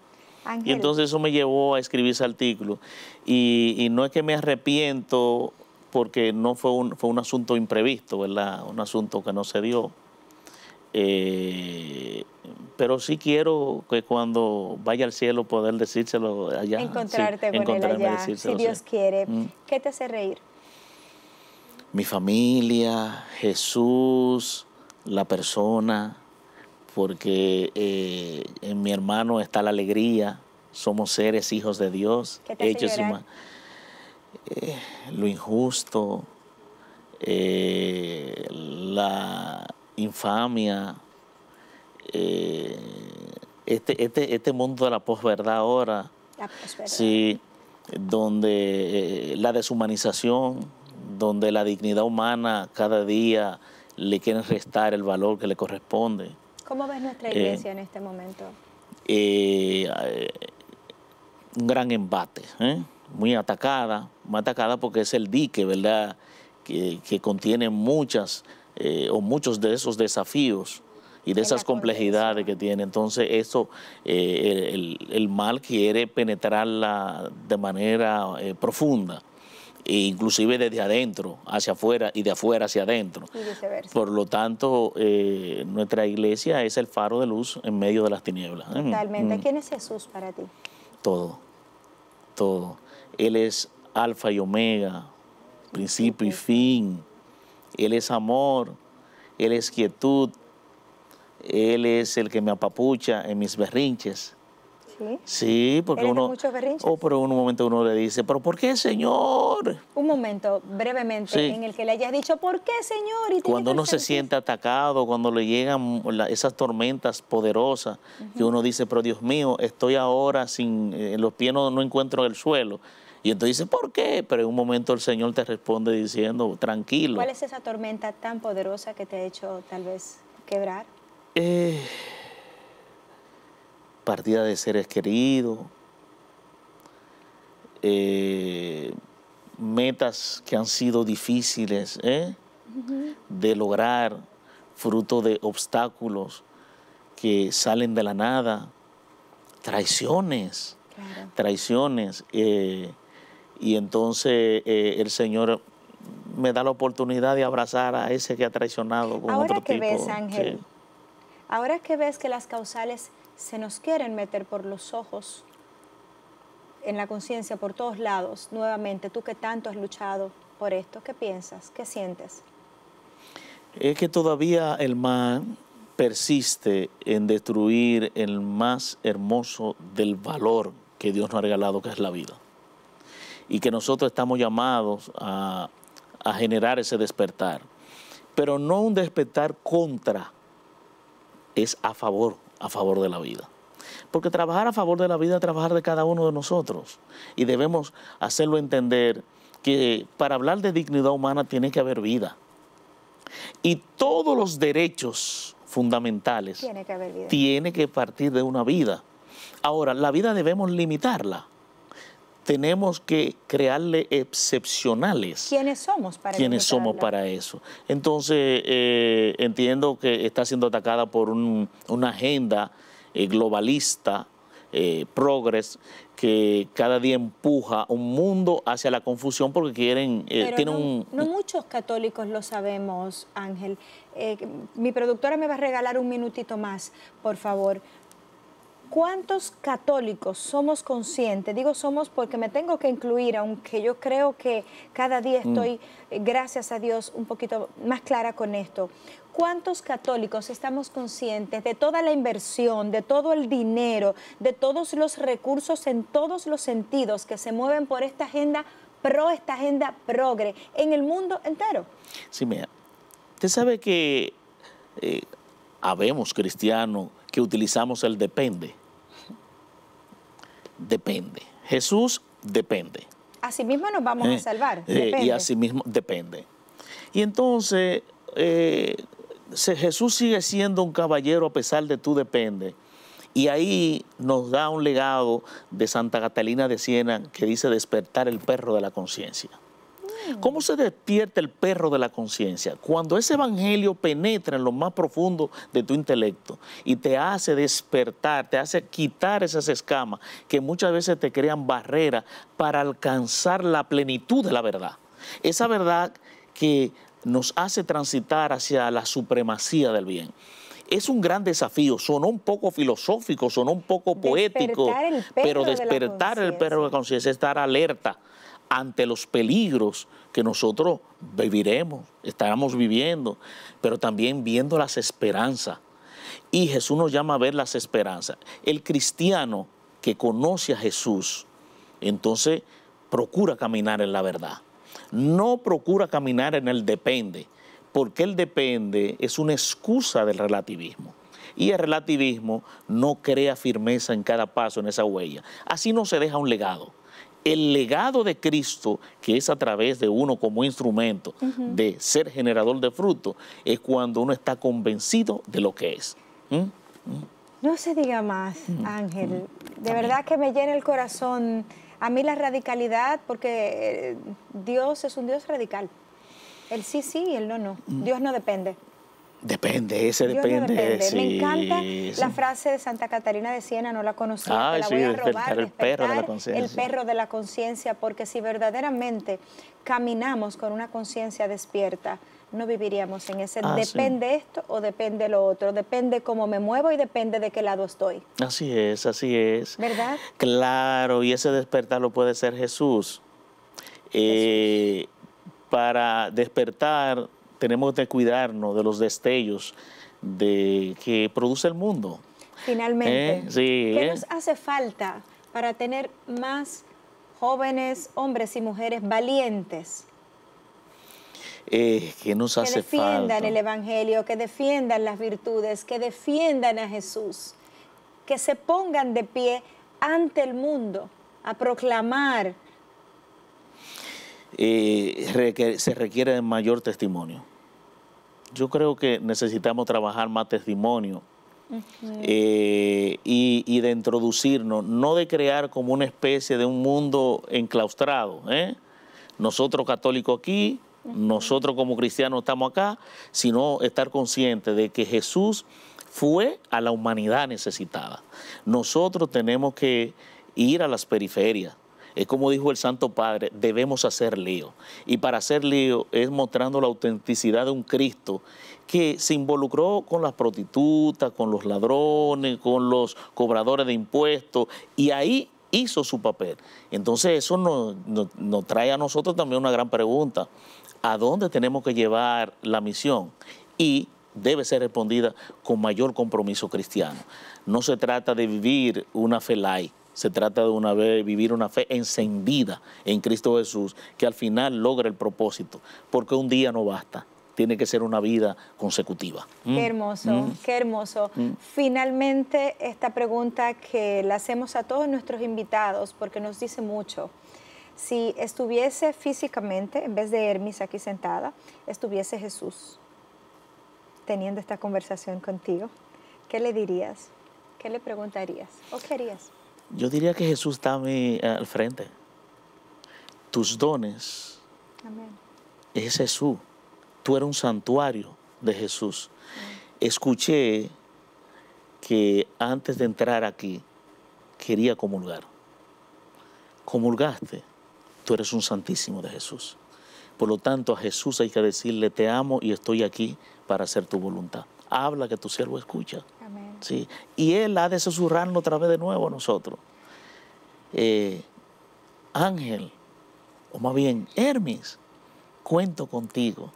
Y entonces eso me llevó a escribir ese artículo. Y, no es que me arrepiento porque no fue un, asunto imprevisto, ¿verdad? Un asunto que no se dio. Eh, pero sí quiero que cuando vaya al cielo poder decírselo allá. Encontrarte con él allá, si Dios quiere. Mm. ¿Qué te hace reír? Mi familia, Jesús, la persona, porque eh, en mi hermano está la alegría, somos seres hijos de Dios, hechos eh, lo injusto, eh, la infamia, este, este, este, mundo de la posverdad ahora, Sí, donde la deshumanización, donde la dignidad humana cada día le quieren restar el valor que le corresponde. ¿Cómo ves nuestra eh, iglesia en este momento? Eh, un gran embate, ¿eh? muy atacada, muy atacada porque es el dique, ¿verdad? Que, contiene muchas o muchos de esos desafíos y de esas complejidades que tiene. Entonces, eso, el, mal quiere penetrarla de manera profunda. E inclusive desde adentro hacia afuera y de afuera hacia adentro. Por lo tanto, eh, nuestra iglesia es el faro de luz en medio de las tinieblas. Totalmente. ¿Quién es Jesús para ti? Todo, todo. Él es alfa y omega, principio y fin. Él es amor, Él es quietud, Él es el que me apapucha en mis berrinches, Sí. porque uno. Muchos berrinches? Oh, pero en un momento uno le dice, ¿pero por qué, señor? Un momento, brevemente, en el que le hayas dicho, ¿por qué, señor? Y cuando uno se siente atacado, cuando le llegan esas tormentas poderosas, que uno dice, pero Dios mío, estoy ahora sin. Eh, los pies no, no encuentro el suelo. Y entonces dice, ¿por qué? Pero en un momento el Señor te responde diciendo, tranquilo. ¿Cuál es esa tormenta tan poderosa que te ha hecho tal vez quebrar? Eh, partida de seres queridos, eh, metas que han sido difíciles ¿eh? de lograr, fruto de obstáculos que salen de la nada, traiciones, traiciones. Eh, y entonces el Señor me da la oportunidad de abrazar a ese que ha traicionado con Ahora que Ves, Ángel, Ahora que ves que las causales se nos quieren meter por los ojos, en la conciencia, por todos lados. Nuevamente, tú que tanto has luchado por esto, ¿qué piensas? ¿Qué sientes? Es que todavía el mal persiste en destruir el más hermoso del valor que Dios nos ha regalado, que es la vida. Y que nosotros estamos llamados a, a generar ese despertar. Pero no un despertar contra, es a favor a favor de la vida. Porque trabajar a favor de la vida es trabajar de cada uno de nosotros y debemos hacerlo entender que para hablar de dignidad humana tiene que haber vida. Y todos los derechos fundamentales tiene que, tiene que partir de una vida. Ahora, la vida debemos limitarla tenemos que crearle excepcionales. ¿Quiénes somos para ¿Quiénes somos para eso? Entonces, eh, entiendo que está siendo atacada por una agenda eh, globalista, eh, progres, que cada día empuja un mundo hacia la confusión porque quieren... no, muchos católicos lo sabemos, Ángel. mi productora me va a regalar un minutito más, por favor. ¿Cuántos católicos somos conscientes? Digo somos porque me tengo que incluir, aunque yo creo que cada día mm. estoy, eh, gracias a Dios, un poquito más clara con esto. ¿Cuántos católicos estamos conscientes de toda la inversión, de todo el dinero, de todos los recursos en todos los sentidos que se mueven por esta agenda pro, esta agenda progre, en el mundo entero? Sí, mira, usted sabe que eh, habemos cristianos que utilizamos el depende. Depende. Jesús depende. mismo nos vamos a eh, salvar. Eh, y y mismo depende. Y entonces eh, Jesús sigue siendo un caballero a pesar de tú depende. Y ahí nos da un legado de Santa Catalina de Siena que dice despertar el perro de la conciencia. ¿Cómo se despierta el perro de la conciencia? Cuando ese evangelio penetra en lo más profundo de tu intelecto y te hace despertar, te hace quitar esas escamas que muchas veces te crean barreras para alcanzar la plenitud de la verdad. Esa verdad que nos hace transitar hacia la supremacía del bien es un gran desafío. Sonó un poco filosófico, sonó un poco poético, pero despertar el perro de conciencia, estar alerta ante los peligros que nosotros viviremos, estamos viviendo, pero también viendo las esperanzas. Y Jesús nos llama a ver las esperanzas. El cristiano que conoce a Jesús, entonces procura caminar en la verdad. No procura caminar en el depende, porque el depende es una excusa del relativismo. Y el relativismo no crea firmeza en cada paso, en esa huella. Así no se deja un legado el legado de Cristo, que es a través de uno como instrumento de ser generador de fruto, es cuando uno está convencido de lo que es. ¿Mm? ¿Mm? No se diga más, Ángel. De verdad que me llena el corazón. A mí la radicalidad, porque eh, Dios es un Dios radical. El sí, sí y el no, no. Dios no depende. Depende, ese depende. Me encanta la frase de Santa Catarina de Siena, no la conocí, la voy a robar. El perro de la conciencia. El perro de la conciencia, porque si verdaderamente caminamos con una conciencia despierta, no viviríamos en ese ah, depende esto o depende lo otro, depende cómo me muevo y depende de qué lado estoy. Así es, así es. ¿Verdad? Claro, y ese despertar lo puede ser Jesús. Eh, para despertar tenemos que cuidarnos de los destellos que produce el mundo. Finalmente, ¿Eh? ¿qué ¿eh? nos hace falta para tener más jóvenes, hombres y mujeres valientes? Eh, que nos que defiendan el Evangelio, que defiendan las virtudes, que defiendan a Jesús, que se pongan de pie ante el mundo a proclamar se requiere mayor testimonio yo creo que necesitamos trabajar más testimonio eh, y, de introducirnos, no de crear como una especie de un mundo enclaustrado. ¿eh? Nosotros católicos aquí, nosotros como cristianos estamos acá, sino estar conscientes de que Jesús fue a la humanidad necesitada. Nosotros tenemos que ir a las periferias, es como dijo el Santo Padre, debemos hacer lío. Y para hacer lío es mostrando la autenticidad de un Cristo que se involucró con las prostitutas, con los ladrones, con los cobradores de impuestos, y ahí hizo su papel. Entonces eso nos, trae a nosotros también una gran pregunta. ¿A dónde tenemos que llevar la misión? Y debe ser respondida con mayor compromiso cristiano. No se trata de vivir una fe light, se trata de una vez vivir una fe encendida en Cristo Jesús que al final logra el propósito, porque un día no basta tiene que ser una vida consecutiva. Qué mm. hermoso, mm. qué hermoso. Mm. Finalmente, esta pregunta que la hacemos a todos nuestros invitados porque nos dice mucho. Si estuviese físicamente, en vez de Hermes aquí sentada, estuviese Jesús teniendo esta conversación contigo, ¿qué le dirías? ¿Qué le preguntarías? ¿O qué harías? Yo diría que Jesús está a eh, al frente. Tus dones es Jesús. Tú eres un santuario de Jesús. Escuché que antes de entrar aquí quería comulgar. Comulgaste. Tú eres un santísimo de Jesús. Por lo tanto, a Jesús hay que decirle, te amo y estoy aquí para hacer tu voluntad. Habla que tu siervo escucha. Y Él ha de susurrarlo otra vez de nuevo a nosotros. Eh, ángel, o más bien Hermes, cuento contigo.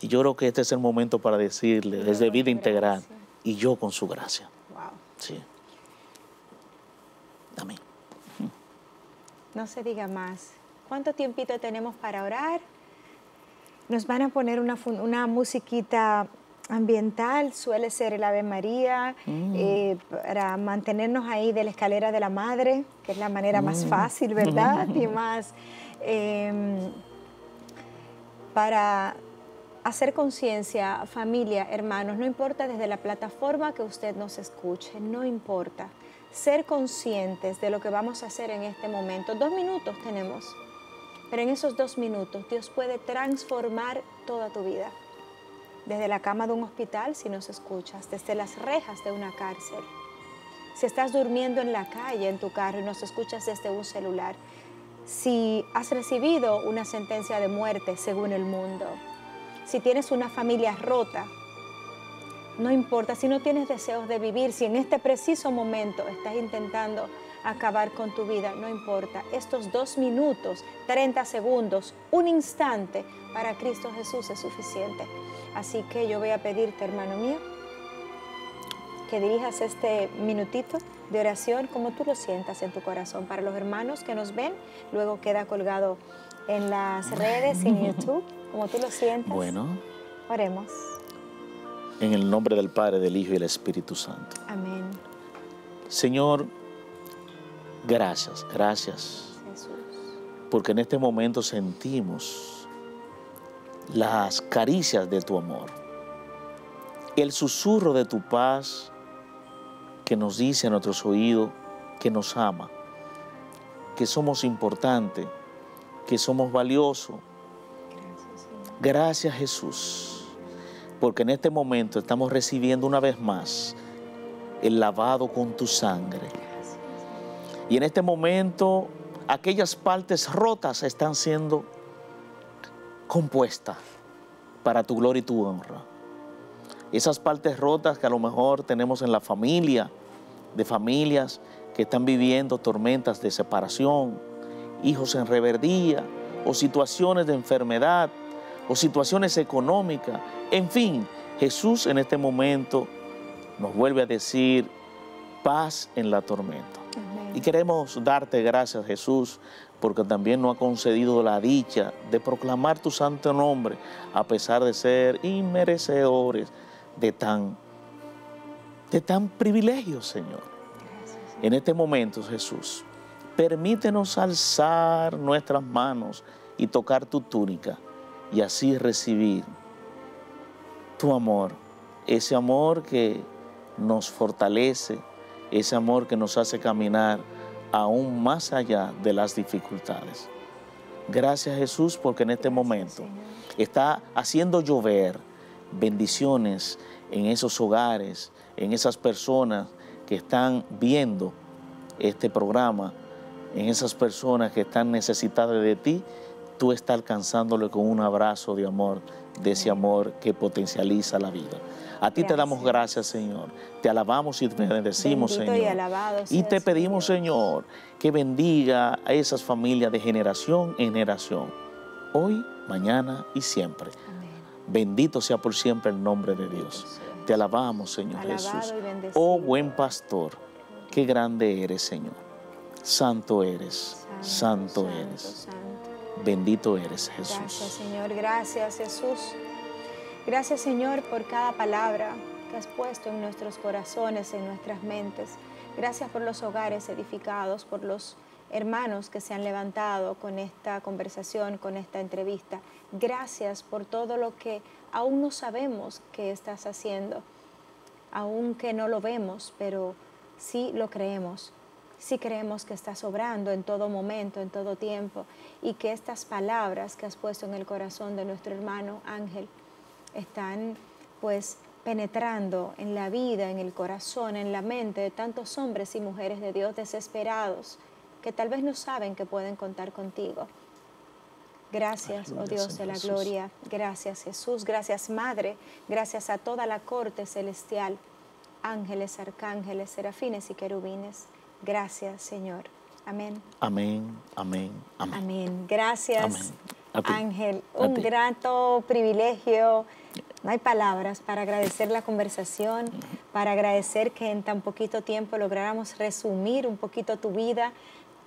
Y yo creo que este es el momento para decirle, desde vida integral, y yo con su gracia. Wow. Sí. Amén. No se diga más. ¿Cuánto tiempito tenemos para orar? Nos van a poner una musiquita ambiental suele ser el Ave María, mm. eh, para mantenernos ahí de la escalera de la madre, que es la manera más mm. fácil, ¿verdad? y más em, para hacer conciencia, familia, hermanos, no importa desde la plataforma que usted nos escuche, no importa. Ser conscientes de lo que vamos a hacer en este momento. Dos minutos tenemos, pero en esos dos minutos Dios puede transformar toda tu vida desde la cama de un hospital si nos escuchas, desde las rejas de una cárcel. Si estás durmiendo en la calle, en tu carro y nos escuchas desde un celular. Si has recibido una sentencia de muerte según el mundo. Si tienes una familia rota. No importa si no tienes deseos de vivir, si en este preciso momento estás intentando acabar con tu vida, no importa. Estos dos minutos, 30 segundos, un instante para Cristo Jesús es suficiente. Así que yo voy a pedirte, hermano mío, que dirijas este minutito de oración como tú lo sientas en tu corazón. Para los hermanos que nos ven, luego queda colgado en las redes, y en YouTube, como tú lo sientas. Bueno. Oremos. En el nombre del Padre, del Hijo y del Espíritu Santo. Amén. Señor, Gracias, gracias. Porque en este momento sentimos las caricias de tu amor, el susurro de tu paz que nos dice a nuestros oídos que nos ama, que somos importantes, que somos valiosos. gracias Jesús, porque en este momento estamos recibiendo una vez más el lavado con tu sangre y en este momento aquellas partes rotas están siendo compuestas para tu gloria y tu honra. Esas partes rotas que a lo mejor tenemos en la familia, de familias que están viviendo tormentas de separación, hijos en reverdía, o situaciones de enfermedad, o situaciones económicas. En fin, Jesús en este momento nos vuelve a decir paz en la tormenta. Y queremos darte gracias, Jesús, porque también nos ha concedido la dicha de proclamar tu santo nombre, a pesar de ser inmerecedores de tan, de tan privilegio, Señor. En este momento, Jesús, permítenos alzar nuestras manos y tocar tu túnica y así recibir tu amor, ese amor que nos fortalece, ese amor que nos hace caminar aún más allá de las dificultades. Gracias Jesús porque en este momento está haciendo llover bendiciones en esos hogares, en esas personas que están viendo este programa, en esas personas que están necesitadas de ti, tú estás alcanzándole con un abrazo de amor, de ese amor que potencializa la vida. A ti te damos gracias, Señor. Te alabamos y te bendecimos, Señor. Y, te pedimos, Señor. que bendiga a esas familias de generación en generación, hoy, mañana y siempre. Bendito sea por siempre el nombre de Dios. Te alabamos, Señor Jesús. Oh buen pastor, qué grande eres, Señor. Santo eres, santo, eres. Bendito eres, Jesús. Gracias, Señor. Gracias, Jesús. Gracias Señor por cada palabra que has puesto en nuestros corazones, en nuestras mentes. Gracias por los hogares edificados, por los hermanos que se han levantado con esta conversación, con esta entrevista. Gracias por todo lo que aún no sabemos que estás haciendo, aunque no lo vemos, pero sí lo creemos. Sí creemos que estás obrando en todo momento, en todo tiempo, y que estas palabras que has puesto en el corazón de nuestro hermano Ángel, están pues penetrando en la vida, en el corazón, en la mente de tantos hombres y mujeres de Dios desesperados que tal vez no saben que pueden contar contigo. Gracias, oh Dios de la gloria. Gracias, Jesús. Gracias, Madre. Gracias a toda la corte celestial. Ángeles, arcángeles, serafines y querubines. Gracias, Señor. Amén. Amén, amén, amén. Amén. Gracias. Ángel, un grato privilegio. No hay palabras para agradecer la conversación, para agradecer que en tan poquito tiempo lográramos resumir un poquito tu vida,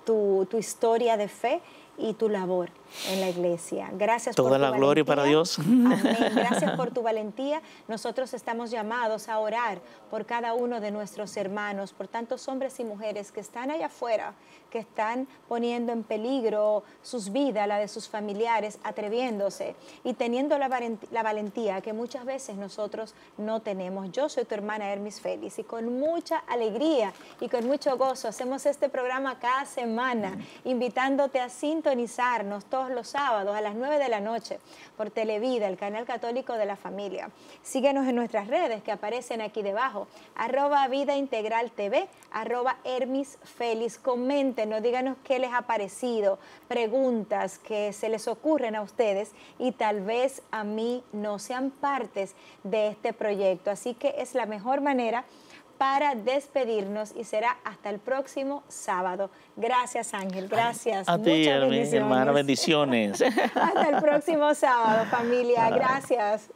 tu, tu historia de fe y tu labor en la iglesia. Gracias Toda por tu la gloria para Dios. Amén. Gracias por tu valentía. Nosotros estamos llamados a orar por cada uno de nuestros hermanos, por tantos hombres y mujeres que están allá afuera, que están poniendo en peligro sus vidas, la de sus familiares, atreviéndose y teniendo la, valentía que muchas veces nosotros no tenemos. Yo soy tu hermana Hermis Félix y con mucha alegría y con mucho gozo hacemos este programa cada semana, invitándote a sintonizarnos todos los sábados a las 9 de la noche por Televida, el canal católico de la familia. Síguenos en nuestras redes que aparecen aquí debajo, arroba Vida Integral TV, arroba Hermis Félix. Coméntenos, díganos qué les ha parecido, preguntas que se les ocurren a ustedes y tal vez a mí no sean partes de este proyecto. Así que es la mejor manera para despedirnos y será hasta el próximo sábado. Gracias, Ángel. Gracias. a ti, Muchas bendiciones. hasta el próximo sábado, familia. Gracias.